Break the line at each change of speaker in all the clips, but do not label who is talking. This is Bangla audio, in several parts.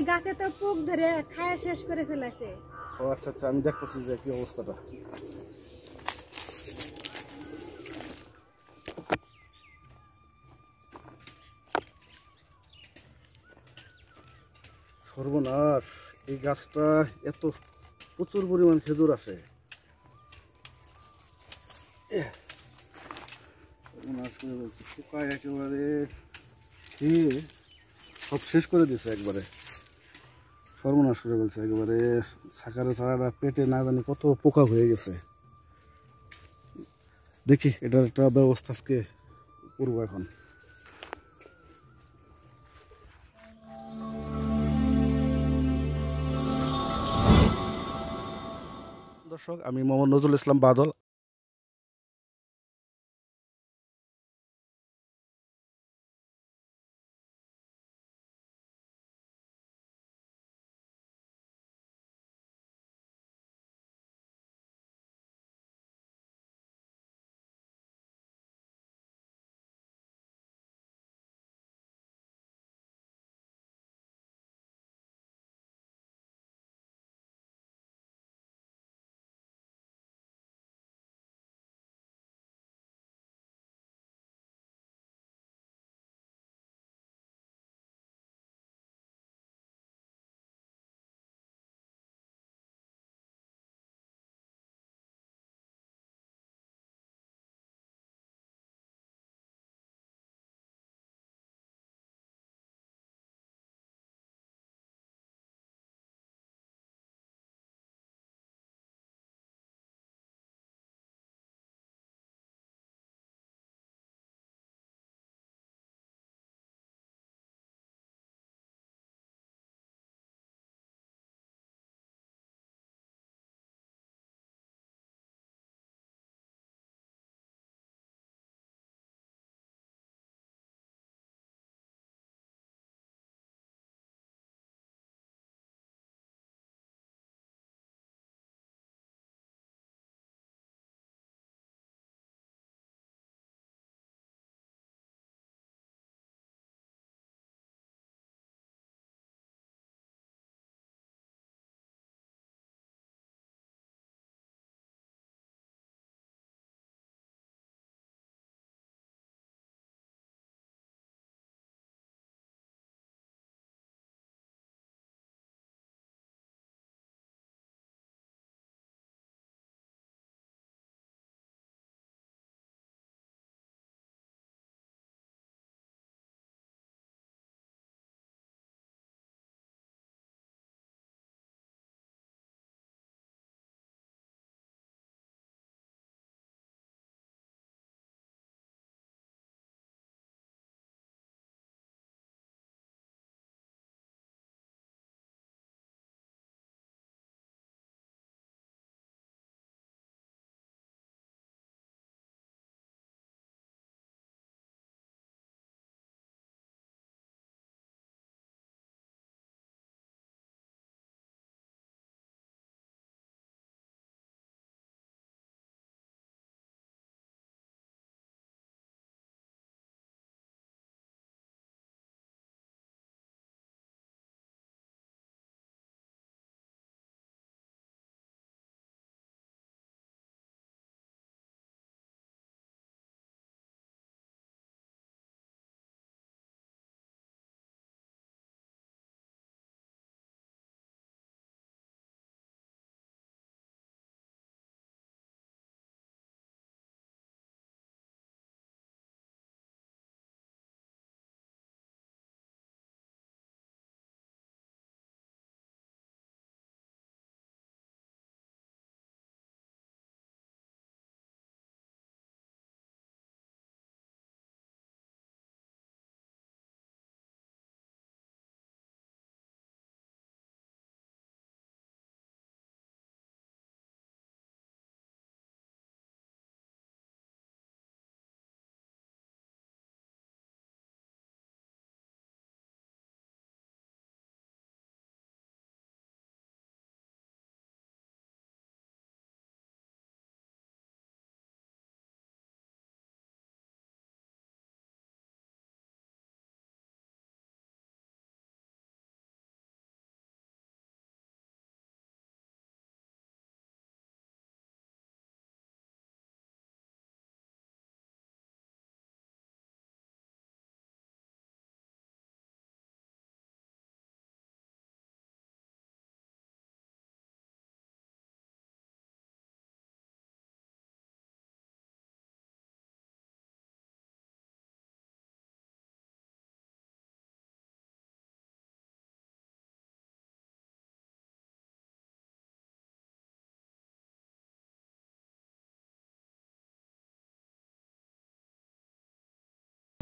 এই গাছে তো পোক ধরে খায়া শেষ করে ফেলেছে ও আচ্ছা আচ্ছা আমি দেখতেছি যে কি অবস্থাটা সর্বনাশ এই গাছটা এত প্রচুর পরিমাণ খেজুর আসে শুকায় একেবারে সব শেষ করে দিছে একবারে সর্বনাশ করে ফেলছে একেবারে সাকারে সারাটা পেটে না জানি কত পোকা হয়ে গেছে দেখি এটার একটা ব্যবস্থা আজকে করবো এখন দর্শক আমি মোহাম্মদ নজরুল ইসলাম বাদল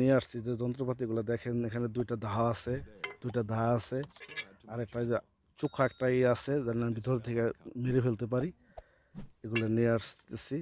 নিয়ে আসছি যে যন্ত্রপাতিগুলো দেখেন এখানে দুইটা ধা আছে দুইটা ধা আছে আর একটা চোখা একটা ইয়ে আছে যেন ভিতর থেকে মেরে ফেলতে পারি এগুলো নিয়ে আসতেছি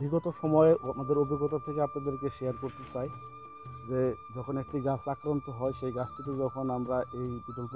বিগত সময়ে আমাদের অভিজ্ঞতা থেকে আপনাদেরকে শেয়ার করতে চাই যে যখন একটি গাছ আক্রান্ত হয় সেই গাছটিকে যখন আমরা এই বিকল্প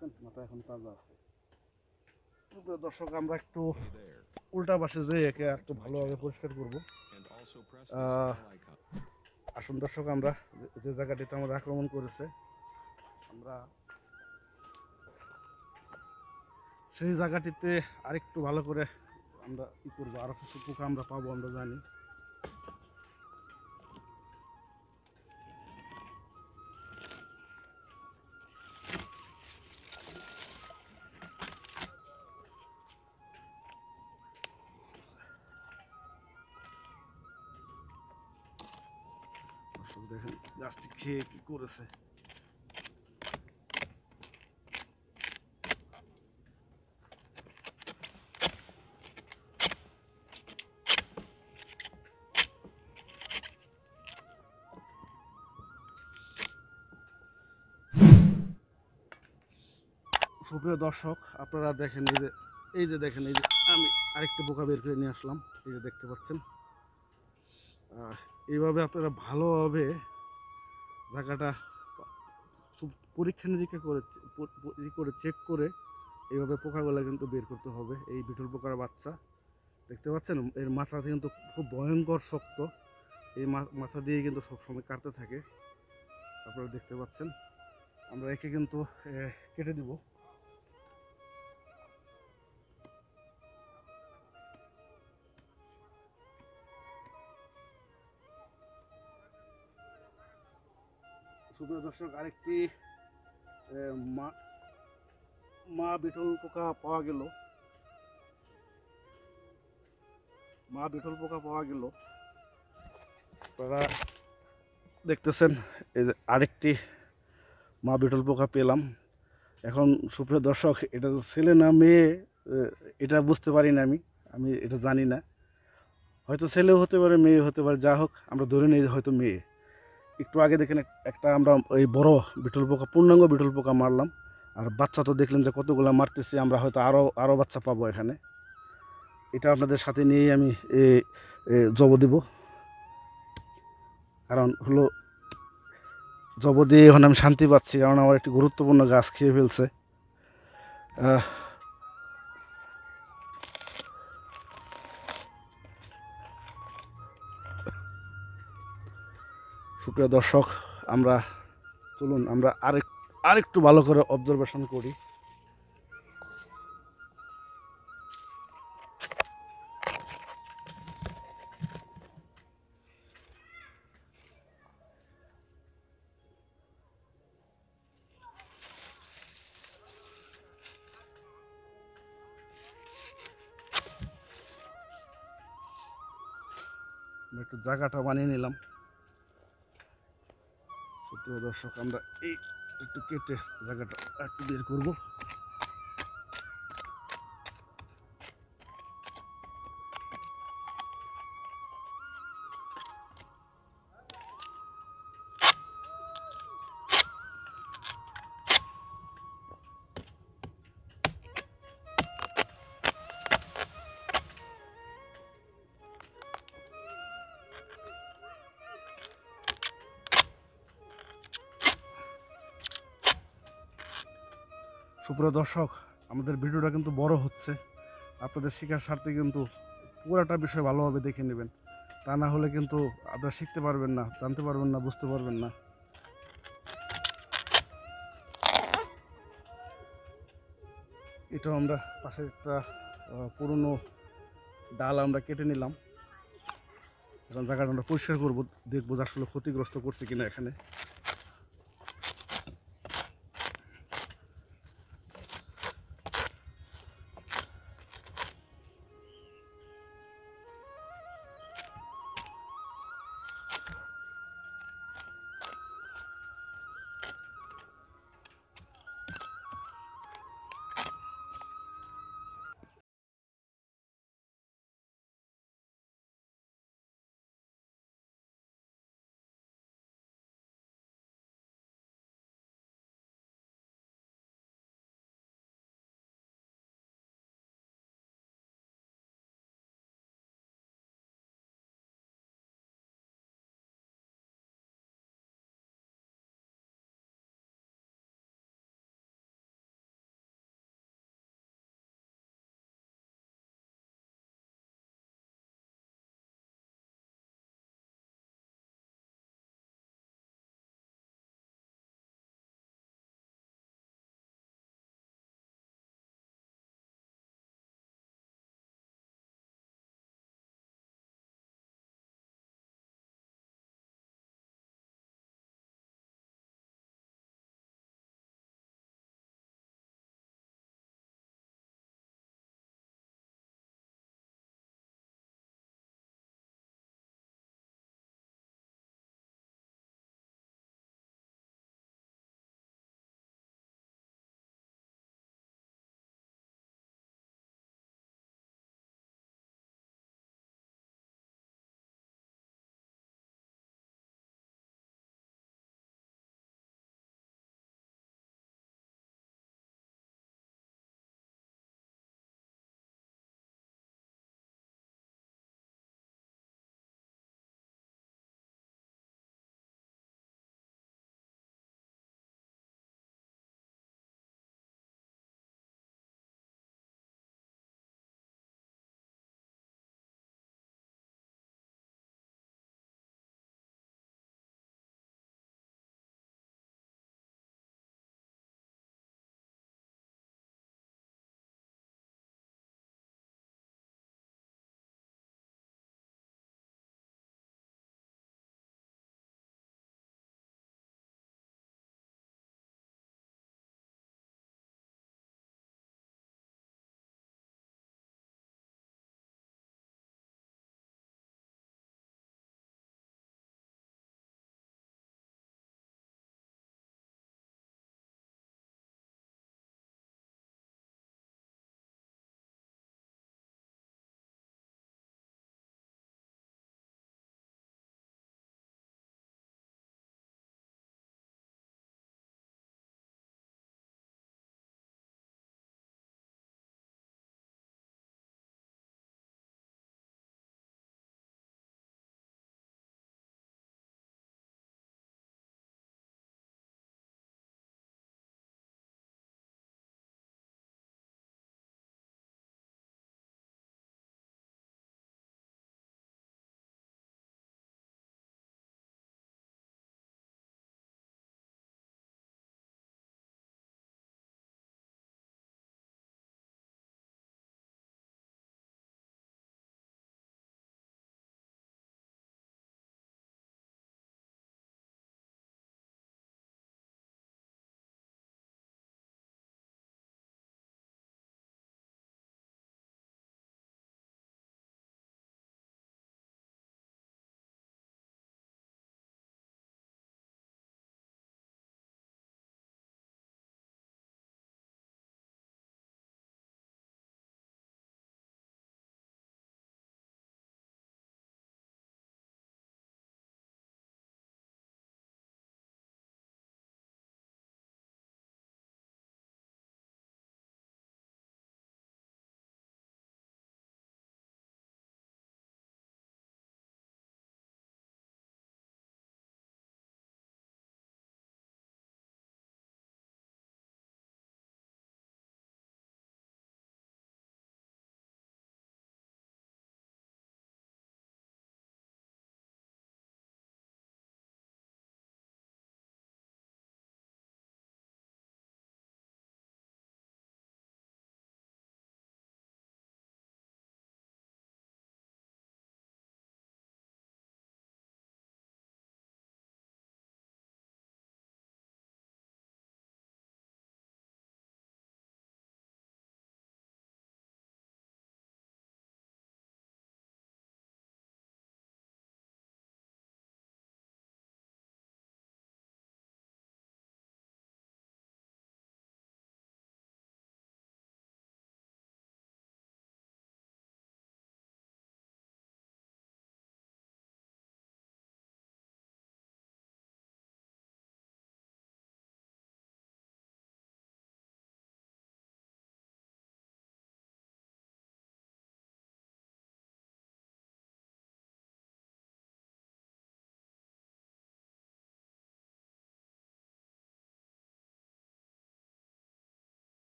দেখছেন মাথা এখন তাজা আছে দর্শক আমরা একটু উল্টা পাশে একে একটু ভালোভাবে পরিষ্কার করব আসুন দর্শক আমরা যে জায়গাটিতে আমাদের আক্রমণ করেছে আমরা সেই জায়গাটিতে আরেকটু ভালো করে আমরা ই করবো আরও কিছু পোকা আমরা পাবো আমরা জানি করতেছে সুপ্রিয় দর্শক আপনারা দেখেন এই যে এই যে দেখেন এই যে আমি আরেকটা বোকা বের করে নিয়ে আসলাম এই যে দেখতে পাচ্ছেন এইভাবে আপনারা ভালোভাবে জায়গাটা পরীক্ষা নিরীক্ষা করে করে চেক করে এইভাবে পোকাগুলো কিন্তু বের করতে হবে এই বিটল পোকার বাচ্চা দেখতে পাচ্ছেন এর মাথাটা কিন্তু খুব ভয়ঙ্কর শক্ত এই মাথা দিয়ে কিন্তু সবসময় কাটতে থাকে আপনারা দেখতে পাচ্ছেন আমরা একে কিন্তু কেটে দিব সুপ্রিয় দর্শক আরেকটি মা মা বিঠল পোকা পাওয়া গেল মা বিঠল পোকা পাওয়া গেল আপনারা দেখতেছেন এই যে আরেকটি মা বিঠল পোকা পেলাম এখন সুপ্রিয় দর্শক এটা ছেলে না মেয়ে এটা বুঝতে পারি না আমি আমি এটা জানি না হয়তো ছেলেও হতে পারে মেয়ে হতে পারে যা হোক আমরা ধরে নিই হয়তো মেয়ে একটু আগে দেখেন একটা আমরা ওই বড় বিটল পোকা পূর্ণাঙ্গ বিটল পোকা মারলাম আর বাচ্চা তো দেখলেন যে কতগুলো মারতেছি আমরা হয়তো আরও আরও বাচ্চা পাবো এখানে এটা আপনাদের সাথে নিয়েই আমি জব দিব কারণ হলো জব দিয়ে এখন আমি শান্তি পাচ্ছি কারণ আমার একটি গুরুত্বপূর্ণ গাছ খেয়ে ফেলছে প্রিয় দর্শক আমরা চলুন আমরা আরেক আরেকটু ভালো করে অবজারভেশন করি একটু জায়গাটা বানিয়ে নিলাম প্রিয় দর্শক আমরা এই একটু কেটে জায়গাটা একটু বের করবো সুপ্রিয় দর্শক আমাদের ভিডিওটা কিন্তু বড় হচ্ছে আপনাদের শেখার স্বার্থে কিন্তু পুরাটা বিষয় ভালোভাবে দেখে নেবেন তা না হলে কিন্তু আপনারা শিখতে পারবেন না জানতে পারবেন না বুঝতে পারবেন না এটা আমরা পাশে একটা পুরনো ডাল আমরা কেটে নিলাম এখন জায়গাটা আমরা পরিষ্কার করবো দেখবো আসলে ক্ষতিগ্রস্ত করছে কিনা এখানে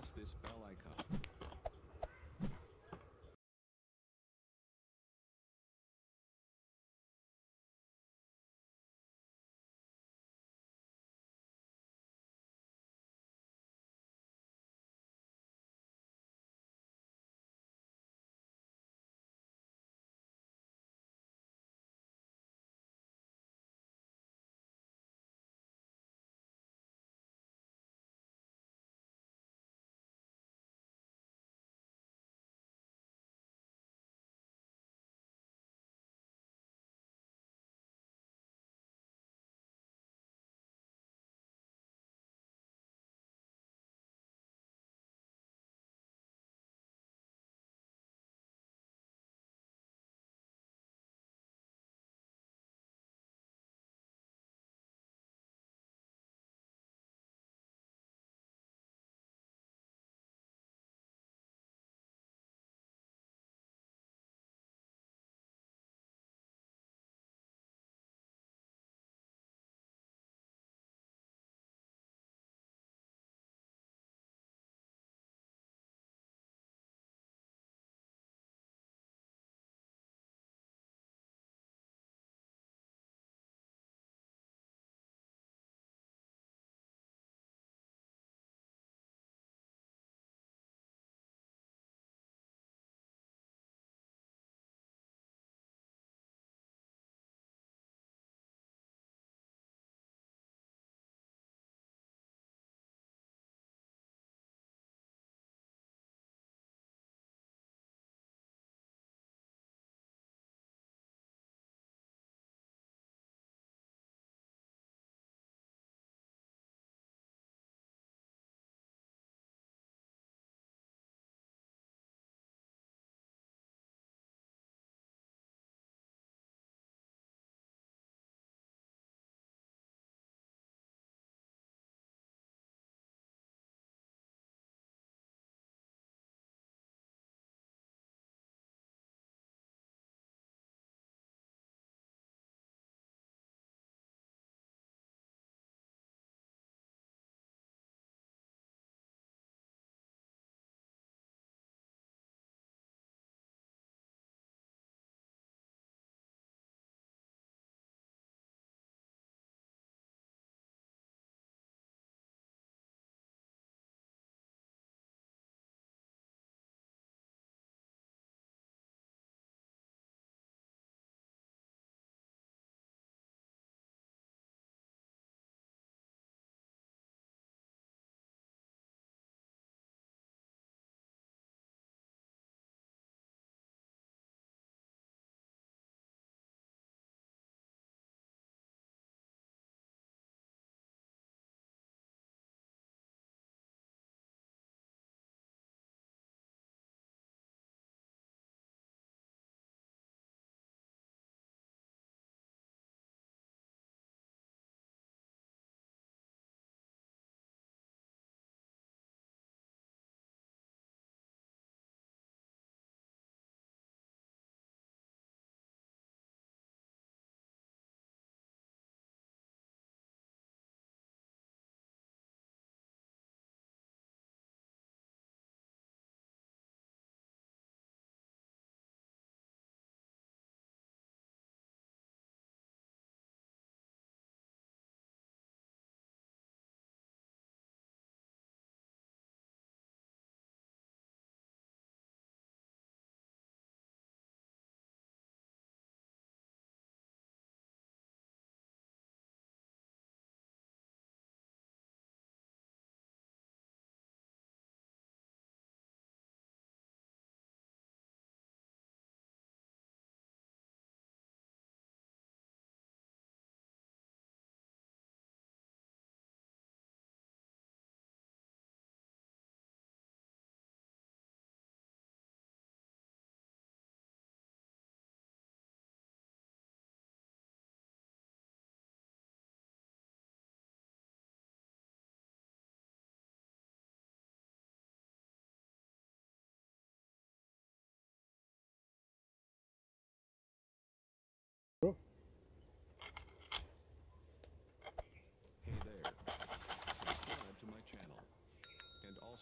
press this bell icon.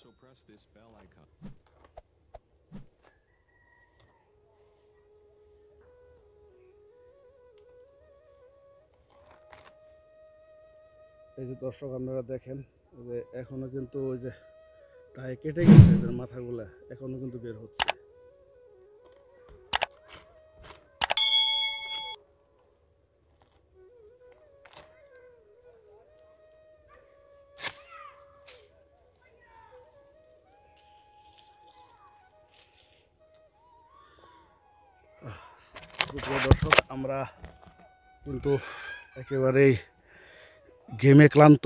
also press this bell icon. এই যে দর্শক আপনারা দেখেন যে এখনো কিন্তু ওই যে তাই কেটে গেছে মাথাগুলা এখনো কিন্তু বের হচ্ছে সুপ্রিয় দর্শক আমরা কিন্তু একেবারেই গেমে ক্লান্ত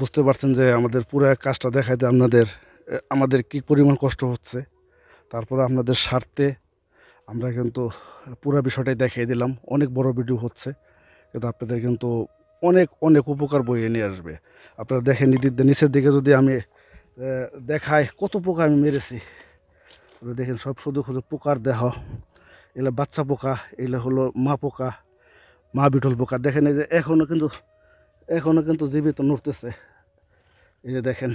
বুঝতে পারছেন যে আমাদের পুরো কাজটা দেখাইতে আপনাদের আমাদের কি পরিমাণ কষ্ট হচ্ছে তারপরে আপনাদের স্বার্থে আমরা কিন্তু পুরো বিষয়টাই দেখিয়ে দিলাম অনেক বড় ভিডিও হচ্ছে কিন্তু আপনাদের কিন্তু অনেক অনেক উপকার বইয়ে নিয়ে আসবে আপনারা দেখেন নিচের দিকে যদি আমি দেখাই কত পোকা আমি মেরেছি দেখেন সব শুধু শুধু পোকার দেহ এগুলো বাচ্চা পোকা এগুলো হলো মা পোকা মা বিটল পোকা দেখেন এই যে এখনও কিন্তু এখনও কিন্তু জীবিত নড়তেছে এই যে দেখেন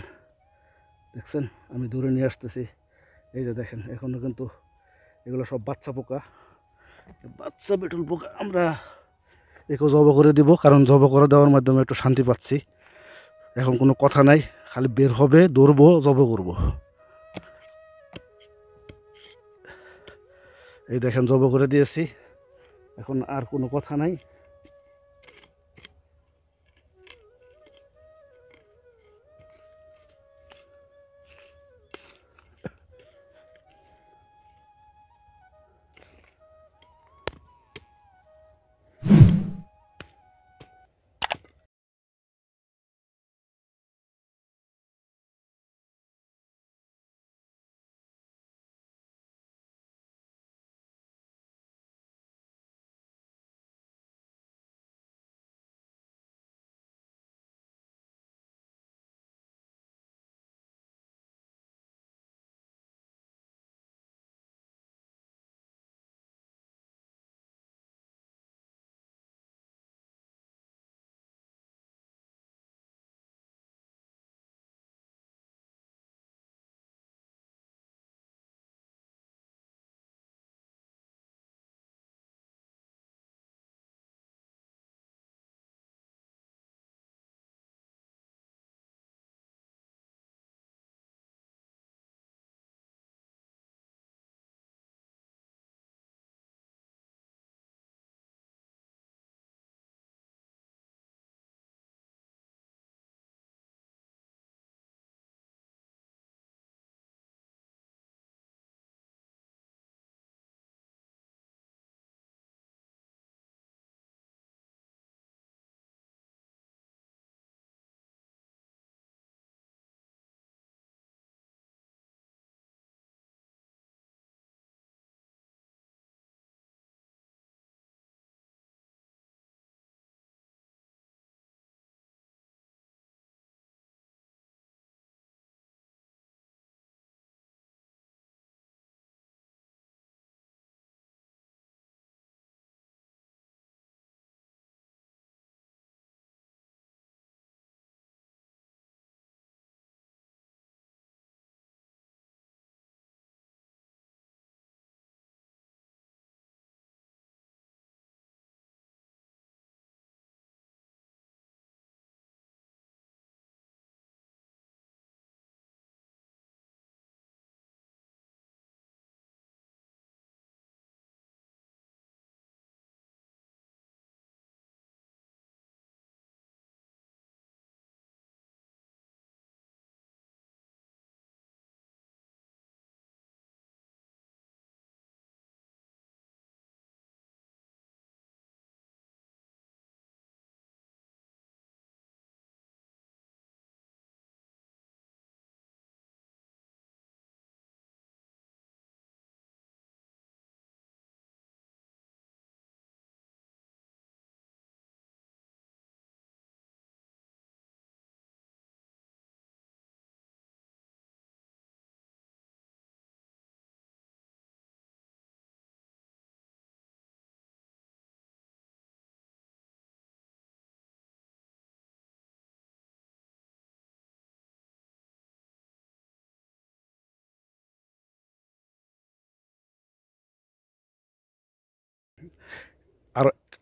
দেখছেন আমি দূরে নিয়ে আসতেছি এই যে দেখেন এখনও কিন্তু এগুলো সব বাচ্চা পোকা বাচ্চা বিটল পোকা আমরা একে জব করে দিব কারণ জব করে দেওয়ার মাধ্যমে একটু শান্তি পাচ্ছি এখন কোনো কথা নাই খালি বের হবে দৌড়বো জব করবো এই দেখেন জব করে দিয়েছি এখন আর কোনো কথা নাই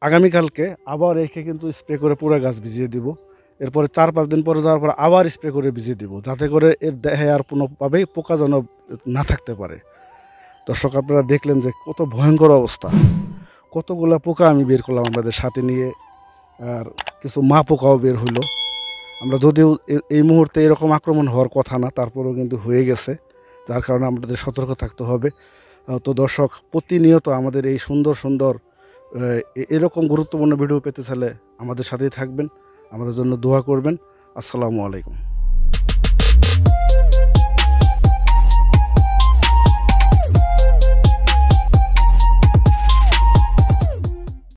আগামীকালকে আবার রেখে কিন্তু স্প্রে করে পুরো গাছ ভিজিয়ে দিব এরপরে চার পাঁচ দিন পরে যাওয়ার পর আবার স্প্রে করে ভিজিয়ে দিব যাতে করে এর দেহে আর কোনোভাবেই পোকা যেন না থাকতে পারে দর্শক আপনারা দেখলেন যে কত ভয়ঙ্কর অবস্থা কতগুলো পোকা আমি বের করলাম আমাদের সাথে নিয়ে আর কিছু মা পোকাও বের হলো আমরা যদিও এই মুহূর্তে এরকম আক্রমণ হওয়ার কথা না তারপরেও কিন্তু হয়ে গেছে যার কারণে আমাদের সতর্ক থাকতে হবে তো দর্শক প্রতিনিয়ত আমাদের এই সুন্দর সুন্দর এরকম গুরুত্বপূর্ণ ভিডিও পেতে চাইলে আমাদের সাথেই থাকবেন আমাদের জন্য দোয়া করবেন আসসালামু আলাইকুম